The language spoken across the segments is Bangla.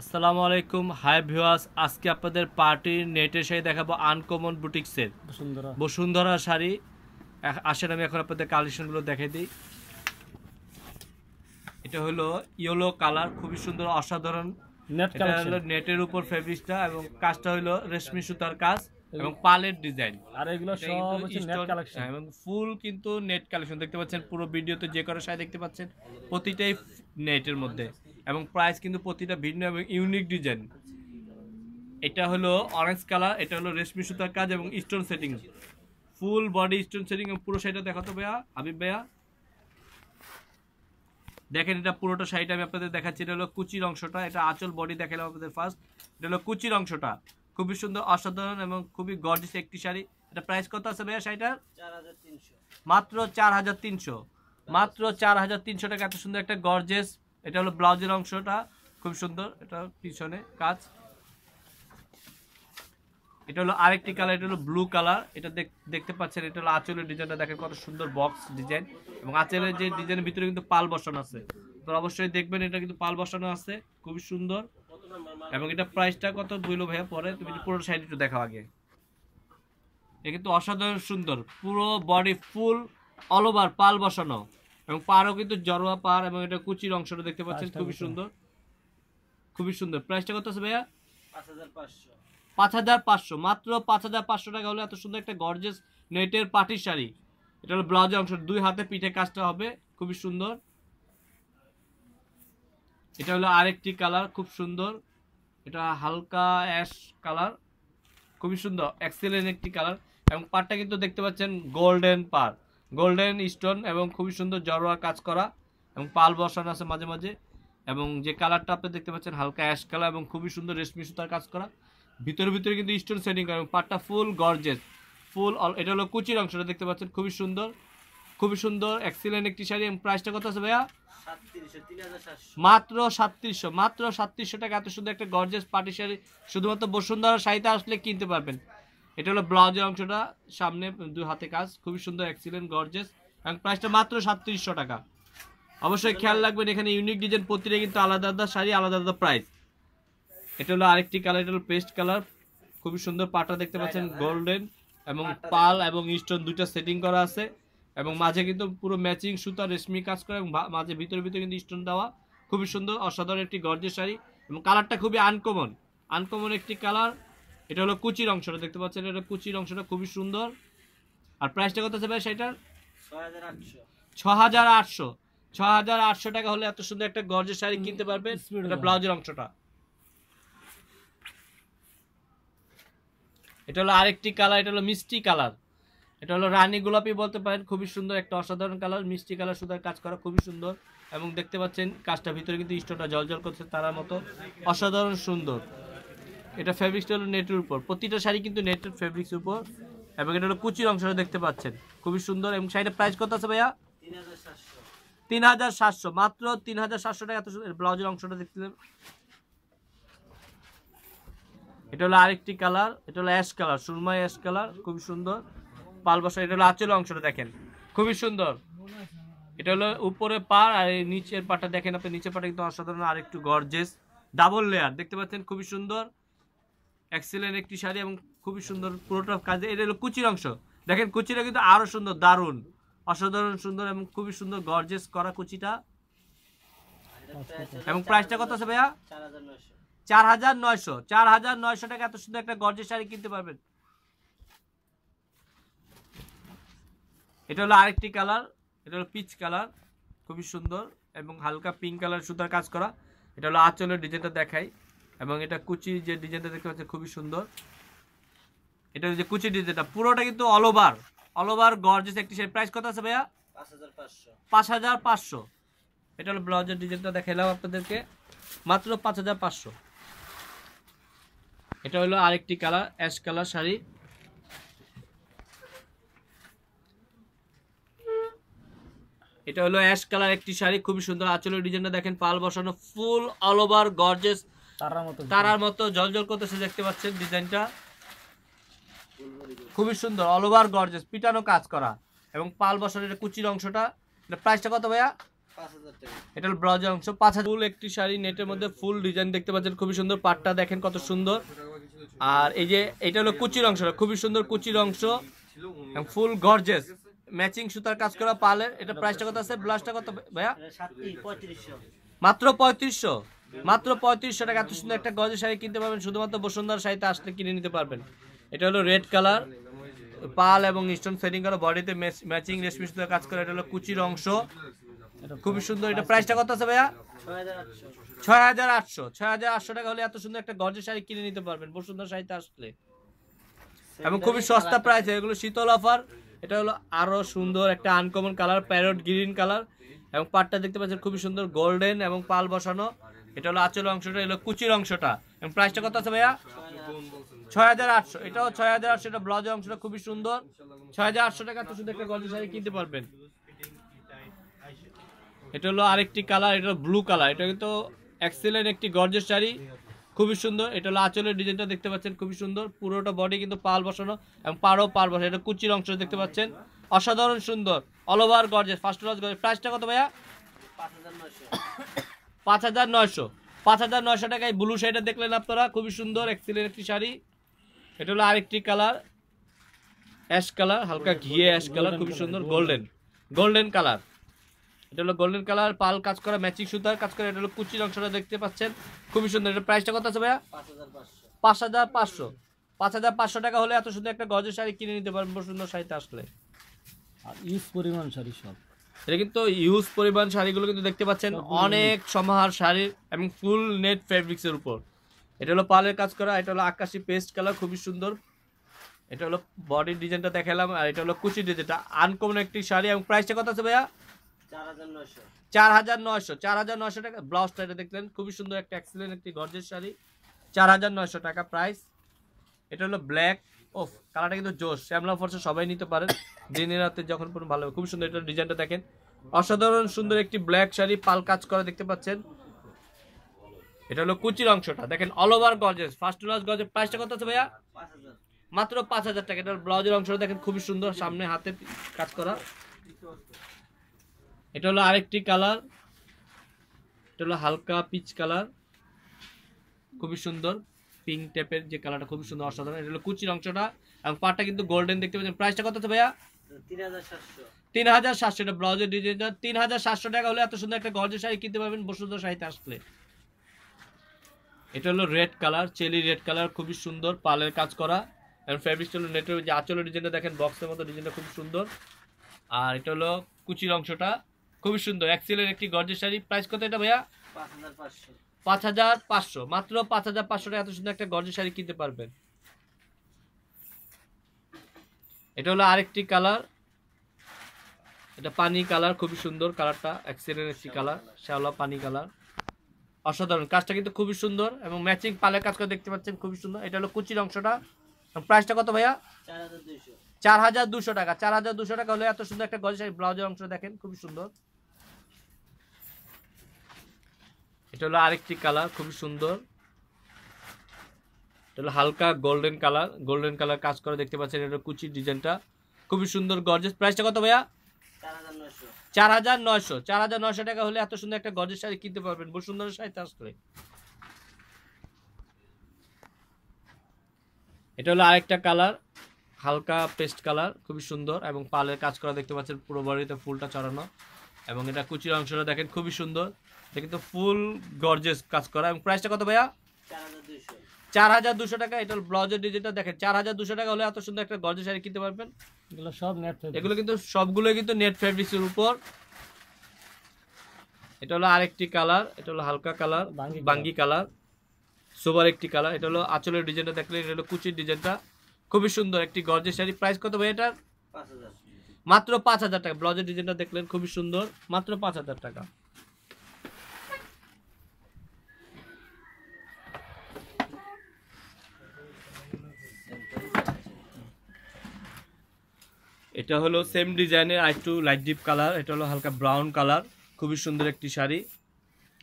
আসসালামু আলাইকুম হাই ভিউয়ার্স আজকে আপনাদের পার্টির নেটের শাড়ি দেখাবো আনকমন বুটিক্সের বসুন্ধরা বসুন্ধরা শাড়ি আসেন আমি এখন আপনাদের কালেকশনগুলো দেখে দিই এটা হলো ইয়েলো কালার খুবই সুন্দর অসাধারণ কালার হলো নেটের উপর ফেব্রিকটা এবং কাজটা হলো রেশমি সুতার কাজ এবং পালের ডিজাইন আর এগুলো সব হচ্ছে নেট কালেকশন হ্যাঁ, এবং ফুল কিন্তু নেট কালেকশন দেখতে পাচ্ছেন পুরো ভিডিওতে যে করে শাড়ি দেখতে পাচ্ছেন প্রতিটাই নেটের মধ্যে এবং প্রাইস কিন্তু প্রতিটা ভিন্ন এবং ইউনিক ডিজাইন এটা হলো অরেঞ্জ কালার এটা হলো রেশমি সুতার কাজ এবং stone setting full body stone setting এবং পুরো শাড়িটা দেখাতো ভাইয়া হাবিব ভাইয়া দেখেন এটা পুরোটা শাড়িটা আমি আপনাদের দেখাচ্ছি এটা হলো কুচির অংশটা এটা আঁচল বডি দেখালাম আপনাদের ফার্স্ট এটা হলো কুচির অংশটা খুবই সুন্দর অসাধারণ এবং খুবই গর্জিস একটি শাড়ি এটা প্রাইস কত আছে ভাইয়া শাড়িটার মাত্র চার হাজার তিনশো মাত্র চার হাজার টাকা এত সুন্দর একটা গর্জেস এটা হলো ব্লাউজের অংশটা খুব সুন্দর এটা পিছনে কাজ এটা হলো আরেকটি কালার এটা হলো ব্লু কালার এটা দেখতে পাচ্ছেন এটা হলো আঁচলের ডিজাইনটা দেখেন কত সুন্দর বক্স ডিজাইন এবং আঁচলের যে ডিজাইনের ভিতরে কিন্তু পাল বসানো আছে তো অবশ্যই দেখবেন এটা কিন্তু পাল বসানো আছে খুবই সুন্দর এবং এটা প্রাইসটা কত বইল ভাইয়া পরে তুমি পুরো সাইড একটু দেখাও আগে এটা কিন্তু অসাধারণ সুন্দর পুরো বডি ফুল অল ওভার পাল বসানো এবং পাড়ও কিন্তু জরোয়া পাহাড় এবং এটা কুচির অংশটা দেখতে পাচ্ছেন খুবই সুন্দর খুবই সুন্দর প্রাইসটা কত আছে ভাইয়া পাঁচ হাজার পাঁচশো মাত্র পাঁচ হাজার পাঁচশো টাকা হলে এত সুন্দর একটা গর্জেস নেটের পাটি শাড়ি এটা হলো ব্লাউজের অংশ দুই হাতে পিঠে কাজটা হবে খুবই সুন্দর এটা হলো আরেকটি কালার খুব সুন্দর এটা হালকা অ্যাশ কালার খুবই সুন্দর এক্সেলেন্ট একটি কালার এবং পাটটা কিন্তু দেখতে পাচ্ছেন গোল্ডেন পাট গোল্ডেন স্টোন এবং খুবই সুন্দর জরোয়া কাজ করা এবং পাল বসানো আছে মাঝে মাঝে এবং যে কালারটা আপনি দেখতে পাচ্ছেন হালকা অ্যাশ কালার এবং খুবই সুন্দর রেশমি সুতার কাজ করা ভিতরে ভিতরে কিন্তু স্টোন সেটিং করা এবং পাটটা ফুল গর্জেস ফুল এটা হলো কুচির অংশটা দেখতে পাচ্ছেন খুবই সুন্দর খুবই সুন্দর এক্সিলেন্ট একটি শাড়ি এবং প্রাইসটা কত আছে ভাইয়া মাত্র সাতত্রিশশো মাত্র সাতত্রিশশো টাকা এত সুন্দর একটা গর্জেস পাটি শাড়ি শুধুমাত্র বসুন্ধরা শাড়িতে আসলে কিনতে পারবেন এটা হলো ব্লাউজের অংশটা সামনে দুই হাতে কাজ খুবই সুন্দর এক্সিলেন্ট গর্জেস এবং প্রাইসটা মাত্র সাতত্রিশশো টাকা অবশ্যই খেয়াল রাখবেন এখানে ইউনিক ডিজাইন প্রতিটা কিন্তু আলাদা আলাদা শাড়ি আলাদা আলাদা প্রাইস এটা হলো আরেকটি কালার এটা হলো পেস্ট কালার খুবই সুন্দর পাটা দেখতে পাচ্ছেন গোল্ডেন এবং পাল এবং ইস্টোন দুইটা সেটিং করা আছে এবং মাঝে কিন্তু পুরো ম্যাচিং সুতা রেশমি কাজ করে এবং মাঝে ভিতরে ভিতরে কিন্তু স্টোন দেওয়া খুবই সুন্দর অসাধারণ একটি গর্জের শাড়ি এবং কালারটা খুবই আনকমন আনকমন একটি কালার এটা হলো কুচির অংশটা দেখতে পাচ্ছেন এটা কুচির অংশটা খুবই সুন্দর আর প্রাইসটা কত আছে ভাই সেটার ছ হাজার আটশো ছ হাজার আটশো টাকা হলে এত সুন্দর একটা গর্জের শাড়ি কিনতে পারবেন এটা ব্লাউজের অংশটা এটা হলো আরেকটি কালার এটা হলো মিষ্টি কালার এটা হলো রানী গোলাপি বলতে পারেন খুবই সুন্দর একটা অসাধারণ কালার মিষ্টি কালার সুদার কাজ করা খুবই সুন্দর এবং দেখতে পাচ্ছেন কাজটা ভিতরে কিন্তু স্টোনটা জলজল করছে তারার মতো অসাধারণ সুন্দর এটা ফেব্রিক্সটা হলো নেটের উপর প্রতিটা শাড়ি কিন্তু নেটের ফেব্রিক্স উপর এবং এটা হলো কুচির অংশটা দেখতে পাচ্ছেন খুবই সুন্দর এবং শাড়িটা প্রাইস কত আছে ভাইয়া তিন হাজার সাতশো মাত্র তিন হাজার সাতশো টাকা এত ব্লাউজের অংশটা দেখতে এটা হলো আরেকটি কালার এটা হলো অ্যাশ কালার সুরমা অ্যাশ কালার খুবই সুন্দর পাল বসা এটা হলো আঁচল অংশটা দেখেন খুবই সুন্দর এটা হলো উপরে পার আর নিচের পাটা দেখেন আপনি নিচের পাটা কিন্তু অসাধারণ আরেকটু গর্জেস ডাবল লেয়ার দেখতে পাচ্ছেন খুবই সুন্দর এক্সেলেন্ট একটি শাড়ি এবং খুবই সুন্দর পুরোটা কাজে এটা হলো কুচির অংশ দেখেন কুচিটা কিন্তু আরও সুন্দর দারুণ অসাধারণ সুন্দর এবং খুবই সুন্দর গর্জেস করা কুচিটা এবং প্রাইসটা কত আছে ভাইয়া চার হাজার নয়শো চার হাজার নয়শো টাকা এত সুন্দর একটা গর্জেস শাড়ি কিনতে পারবেন এটা হলো আরেকটি কালার এটা হলো পিচ কালার খুবই সুন্দর এবং হালকা পিঙ্ক কালার সুতার কাজ করা এটা হলো আচলের ডিজাইনটা দেখাই এবং এটা কুচি যে ডিজাইনটা দেখতে পাচ্ছি খুবই সুন্দর এটা যে কুচি ডিজাইনটা পুরোটা কিন্তু all over all over gorgeous একটি সেট প্রাইস কত আছে ভাইয়া পাঁচ হাজার পাঁচশো এটা হলো ব্লাউজের ডিজাইনটা দেখাইলাম আপনাদেরকে মাত্র পাঁচ হাজার পাঁচশো এটা হলো আরেকটি কালার অ্যাশ কালার শাড়ি এটা হলো অ্যাশ কালার একটি শাড়ি খুবই সুন্দর আঁচলের ডিজাইনটা দেখেন পাল বসানো ফুল অল ওভার গর্জেস তারার মতো তারার জলজল করতেছে দেখতে পাচ্ছেন ডিজাইনটা খুবই সুন্দর অল ওভার গর্জেস পিটানো কাজ করা এবং পাল বসানোর কুচির অংশটা এটা প্রাইসটা কত ভাইয়া এটা ব্রাউজ অংশ পাঁচ ফুল একটি শাড়ি নেটের মধ্যে ফুল ডিজাইন দেখতে পাচ্ছেন খুবই সুন্দর পাটটা দেখেন কত সুন্দর আর এই যে এটা হলো কুচির অংশটা খুবই সুন্দর কুচির অংশ ফুল গর্জেস ম্যাচিং সুতার কাজ করা পালের এটা প্রাইসটা কত আছে ব্লাউজটা কত ভাইয়া মাত্র পঁয়ত্রিশশো মাত্র পঁয়ত্রিশশো টাকা এত সুন্দর একটা গজের শাড়ি কিনতে পারবেন শুধুমাত্র বসুন্ধরা শাড়িতে আসলে কিনে নিতে পারবেন এটা হলো রেড কালার পাল এবং ইস্টন সেটিং করা বডিতে ম্যাচিং রেশমি সুতো কাজ করা এটা হলো কুচির অংশ খুবই সুন্দর এটা প্রাইসটা কত আছে ভাইয়া ছয় হাজার আটশো ছয় হাজার আটশো টাকা হলে এত সুন্দর একটা গজের শাড়ি কিনে নিতে পারবেন বসুন্ধর শাড়িতে আসলে এবং খুবই সস্তা প্রাইস এগুলো শীতল অফার এটা হলো আরো সুন্দর একটা uncommon colour parrot green colour এবং পাটটা দেখতে পাচ্ছেন খুবই সুন্দর গোল্ডেন এবং পাল বসানো এটা হলো আচল অংশটা এলো কুচির অংশটা এবং প্রাইসটা কত আছে ভাইয়া ছয় হাজার আটশো এটাও ছয় হাজার আটশো এটা ব্লাউজের অংশটা খুবই সুন্দর ছয় হাজার আটশো টাকা তো শুধু একটা গর্জি শাড়ি কিনতে পারবেন এটা হলো আরেকটি কালার এটা ব্লু কালার এটা কিন্তু এক্সেলেন্ট একটি গর্জের শাড়ি খুবই সুন্দর এটা হলো আঁচলের ডিজাইনটা দেখতে পাচ্ছেন খুবই সুন্দর পুরোটা বডি কিন্তু পাল বসানো এবং পারও পাল বসানো এটা কুচির অংশ দেখতে পাচ্ছেন অসাধারণ সুন্দর all over gorgeous first class gorgeous প্রাইসটা কত ভাইয়া পাঁচ হাজার নয়শো পাঁচ হাজার নয়শো পাঁচ হাজার নয়শো টাকায় ব্লু শাড়িটা দেখলেন আপনারা খুবই সুন্দর এক্সিলেন্ট একটি শাড়ি এটা হলো আরেকটি কালার অ্যাশ কালার হালকা ঘিয়ে অ্যাশ কালার খুবই সুন্দর গোল্ডেন গোল্ডেন কালার এটা হলো গোল্ডেন কালার পাল কাজ করা ম্যাচিং সুতার কাজ করা এটা হলো কুচির অংশটা দেখতে পাচ্ছেন খুবই সুন্দর এটা প্রাইসটা কত আছে ভাইয়া পাঁচ হাজার পাঁচশো পাঁচ হাজার পাঁচশো টাকা হলে এত সুন্দর একটা গজের শাড়ি কিনে নিতে পারবেন সুন্দর শাড়িতে আসলে আর ইউজ পরিমাণ শাড়ি সব এটা কিন্তু ইউজ পরিমাণ শাড়িগুলো কিন্তু দেখতে পাচ্ছেন অনেক সমাহার শাড়ির এবং ফুল নেট ফেব্রিক্সের উপর এটা হলো পালের কাজ করা এটা হলো আকাশি পেস্ট কালার খুবই সুন্দর এটা হলো বডির ডিজাইনটা দেখালাম আর এটা হলো কুচি ডিজাইনটা আনকমন একটি শাড়ি এবং প্রাইসটা কত আছে ভাইয়া চার হাজার নয়শো চার হাজার নয়শো টাকা ব্লাউজটা এটা দেখলেন খুবই সুন্দর একটা অ্যাক্সিলেন্ট একটি গর্জের শাড়ি চার হাজার নয়শো টাকা প্রাইস এটা হলো ব্ল্যাক ওফ কালারটা কিন্তু জোশ শ্যামলা ফর্সা সবাই নিতে পারেন দিনে রাতে যখন পড়ুন ভালো খুব সুন্দর এটা ডিজাইনটা দেখেন অসাধারণ সুন্দর একটি ব্ল্যাক শাড়ি পাল কাজ করা দেখতে পাচ্ছেন এটা হলো কুচির অংশটা দেখেন all over gorgeous first class গজের প্রাইসটা কত আছে ভাইয়া মাত্র পাঁচ হাজার টাকা এটার ব্লাউজের অংশটা দেখেন খুবই সুন্দর সামনে হাতে কাজ করা এটা হলো আরেকটি কালার এটা হলো হালকা পিচ কালার খুবই সুন্দর পিঙ্ক টেপের যে কালারটা খুবই সুন্দর অসাধারণ এটা হলো কুচির অংশটা এবং পাটটা কিন্তু গোল্ডেন দেখতে পাচ্ছেন প্রাইসটা কত আছে ভাইয়া তিন হাজার সাতশো টাকা ব্লাউজের ডিজাইনটা তিন হাজার সাতশো টাকা হলে এত সুন্দর একটা গর্জের শাড়ি কিনতে পারবেন বসুন্ধরা শাড়িতে আসলে এটা হলো রেড কালার চেলি রেড কালার খুবই সুন্দর পালের কাজ করা এবং ফেব্রিক্সটা হলো নেটের যে আঁচলের ডিজাইনটা দেখেন বক্সের মতো ডিজাইনটা খুব সুন্দর আর এটা হলো কুচির অংশটা খুবই সুন্দর অ্যাক্সেলের একটি গর্জের শাড়ি প্রাইস কত এটা ভাইয়া পাঁচ হাজার পাঁচশো মাত্র পাঁচ হাজার পাঁচশো টাকা এত সুন্দর একটা গর্জের শাড়ি কিনতে পারবেন এটা হলো আরেকটি কালার এটা পানি কালার খুবই সুন্দর কালারটা অ্যাক্সিডেন্ট একটি কালার শ্যাওলা পানি কালার অসাধারণ কাজটা কিন্তু খুবই সুন্দর এবং ম্যাচিং পালের কাজ করে দেখতে পাচ্ছেন খুবই সুন্দর এটা হলো কুচির অংশটা প্রাইসটা কত ভাইয়া চার হাজার দুশো টাকা চার হাজার দুশো টাকা হলে এত সুন্দর একটা গজের ব্লাউজের অংশ দেখেন খুবই সুন্দর এটা হলো আরেকটি কালার খুবই সুন্দর এটা হালকা গোল্ডেন কালার গোল্ডেন কালার কাজ করা দেখতে পাচ্ছেন এটা কুচির ডিজাইনটা খুবই সুন্দর গর্জেস প্রাইসটা কত ভাইয়া চার হাজার নয়শো চার হাজার নয়শো টাকা হলে এত সুন্দর একটা গর্জের শাড়ি কিনতে পারবেন শাড়ি শাড়িতে করে এটা হলো আরেকটা কালার হালকা পেস্ট কালার খুবই সুন্দর এবং পালের কাজ করা দেখতে পাচ্ছেন পুরো বাড়িতে ফুলটা চড়ানো এবং এটা কুচির অংশটা দেখেন খুবই সুন্দর এটা কিন্তু ফুল গর্জেস কাজ করা এবং প্রাইসটা কত ভাইয়া চার হাজার দুশো টাকা এটা ব্লাউজের ডিজাইনটা দেখেন চার হাজার দুশো টাকা হলে এত সুন্দর একটা গর্জে শাড়ি কিনতে পারবেন এগুলো সব নেট এগুলো কিন্তু সবগুলো কিন্তু নেট ফেব্রিক্সের উপর এটা হলো আরেকটি কালার এটা হলো হালকা কালার বাঙ্গি কালার সুপার একটি কালার এটা হলো আঁচলের ডিজাইনটা দেখলে এটা হলো কুচির ডিজাইনটা খুবই সুন্দর একটি গর্জে শাড়ি প্রাইস কত ভাই এটার মাত্র পাঁচ হাজার টাকা ব্লাউজের ডিজাইনটা দেখলেন খুবই সুন্দর মাত্র পাঁচ হাজার টাকা এটা হলো সেম ডিজাইনের আর একটু লাইট ডিপ কালার এটা হলো হালকা ব্রাউন কালার খুবই সুন্দর একটি শাড়ি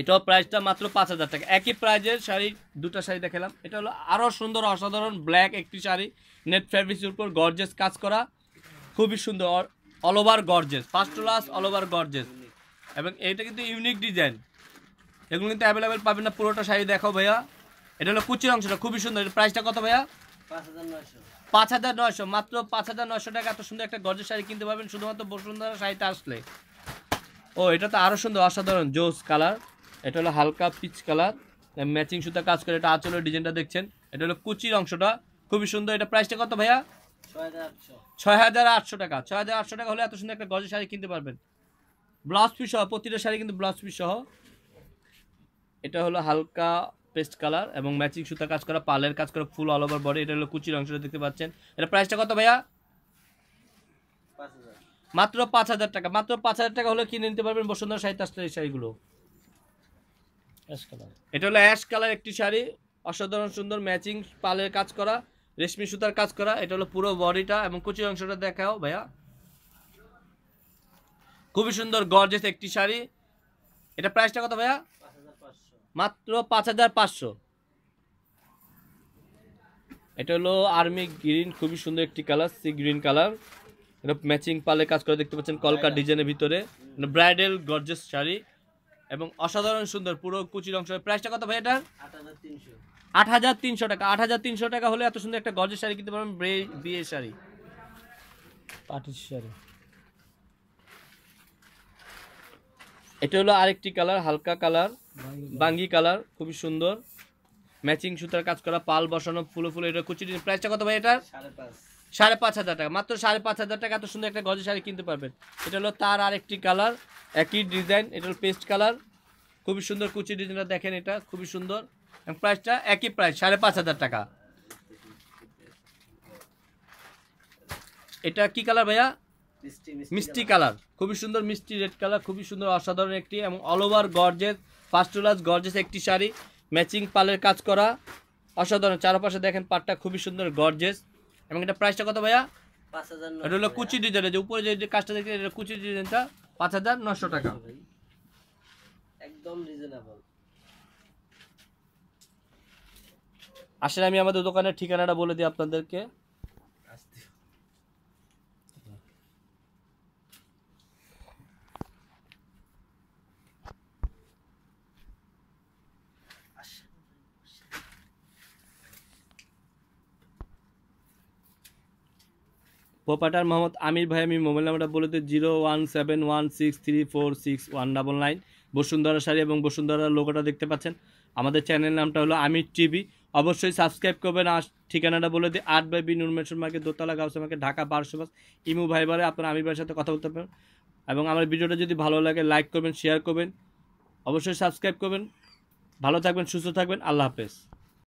এটাও প্রাইসটা মাত্র পাঁচ হাজার টাকা একই প্রাইজের শাড়ি দুটা শাড়ি দেখালাম এটা হলো আরও সুন্দর অসাধারণ ব্ল্যাক একটি শাড়ি নেট ফ্যাব্রিক্সের উপর গর্জেস কাজ করা খুবই সুন্দর all over gorgeous first class all over gorgeous এবং এটা কিন্তু ইউনিক ডিজাইন এগুলো কিন্তু অ্যাভেলেবেল পাবেন না পুরোটা শাড়ি দেখো ভাইয়া এটা হলো কুচির অংশটা খুবই সুন্দর প্রাইসটা কত ভাইয়া পাঁচ হাজার নয়শো পাঁচ হাজার নয়শো মাত্র পাঁচ হাজার নয়শো টাকা এত সুন্দর একটা গর্জের শাড়ি কিনতে পারবেন শুধুমাত্র বসুন্ধরা শাড়িতে আসলে ও এটা তো আরও সুন্দর অসাধারণ জোস কালার এটা হলো হালকা পিচ কালার ম্যাচিং সুতা কাজ করে এটা আঁচলের ডিজাইনটা দেখছেন এটা হলো কুচির অংশটা খুবই সুন্দর এটা প্রাইসটা কত ভাইয়া ছয় হাজার আটশো টাকা ছয় হাজার আটশো টাকা হলে এত সুন্দর একটা গজের শাড়ি কিনতে পারবেন ব্লাউজ পিস সহ প্রতিটা শাড়ি কিন্তু ব্লাউজ পিস সহ এটা হলো হালকা পেস্ট কালার এবং ম্যাচিং সুতা কাজ করা পালের কাজ করা ফুল অল ওভার বডি এটা হলো কুচির অংশটা দেখতে পাচ্ছেন এটা প্রাইসটা কত ভাইয়া মাত্র পাঁচ হাজার টাকা মাত্র পাঁচ হাজার টাকা হলে কিনে নিতে পারবেন বসুন্ধরা সাহিত্য এই শাড়িগুলো এটা হলো অ্যাশ কালার একটি শাড়ি অসাধারণ সুন্দর ম্যাচিং পালের কাজ করা রেশমি সুতার কাজ করা এটা হলো পুরো বডিটা এবং কুচির অংশটা দেখাও ভাইয়া খুবই সুন্দর গর্জেস একটি শাড়ি এটা প্রাইসটা কত ভাইয়া মাত্র পাঁচ হাজার পাঁচশো এটা হলো আর্মি গ্রিন খুবই সুন্দর একটি কালার সি গ্রিন কালার এটা ম্যাচিং পালে কাজ করে দেখতে পাচ্ছেন কলকার ডিজাইনের ভিতরে ব্রাইডাল গর্জেস শাড়ি এবং অসাধারণ সুন্দর পুরো কুচির অংশ প্রাইসটা কত ভাই এটা আট হাজার তিনশো টাকা আট হাজার তিনশো টাকা হলে এত সুন্দর একটা গর্জেস শাড়ি কিনতে পারবেন বিয়ে শাড়ি পাটির শাড়ি এটা হলো আরেকটি কালার হালকা কালার বাঙ্গি কালার খুবই সুন্দর ম্যাচিং সুতার কাজ করা পাল বসানো ফুল ফুল এটা কুচি প্রাইসটা কত ভাই এটা সাড়ে পাঁচ হাজার টাকা মাত্র সাড়ে পাঁচ হাজার টাকা এত সুন্দর একটা গজে শাড়ি কিনতে পারবেন এটা হলো তার আরেকটি কালার একই ডিজাইন এটা হলো পেস্ট কালার খুবই সুন্দর কুচি ডিজাইনটা দেখেন এটা খুবই সুন্দর প্রাইসটা একই প্রাইস সাড়ে পাঁচ হাজার টাকা এটা কি কালার ভাইয়া মিষ্টি কালার খুবই সুন্দর মিষ্টি রেড কালার খুবই সুন্দর অসাধারণ একটি এবং all over gorgeous first class gorgeous একটি শাড়ি ম্যাচিং পালের কাজ করা অসাধারণ চারপাশে দেখেন পাটটা খুবই সুন্দর গর্জেস এবং এটা প্রাইসটা কত ভাইয়া এটা হলো কুচি ডিজাইনের যে উপরে যে কাজটা দেখছেন কুচি ডিজাইনটা পাঁচ হাজার নশো টাকা একদম আসলে আমি আমাদের দোকানের ঠিকানাটা বলে দিই আপনাদেরকে প্রোপার্টার মোহাম্মদ আমির ভাই আমি মোবাইল নাম্বারটা বলে দিই zero one seven one six three four six one double nine Bashundhara Sari এবং বসুন্ধরার লোগোটা দেখতে পাচ্ছেন আমাদের চ্যানেল নামটা হলো আমির টিভি অবশ্যই সাবস্ক্রাইব করবেন আর ঠিকানাটা বলে দিই আট বাই বি নুরমেশ্বর মার্কেট দোতলা গাউস মার্কে ঢাকা বারোশো বাস ইমু ভাইবারে আপনারা আমির ভাইয়ের সাথে কথা বলতে পারেন এবং আমার ভিডিওটা যদি ভালো লাগে লাইক করবেন শেয়ার করবেন অবশ্যই সাবস্ক্রাইব করবেন ভালো থাকবেন সুস্থ থাকবেন আল্লাহ হাফেজ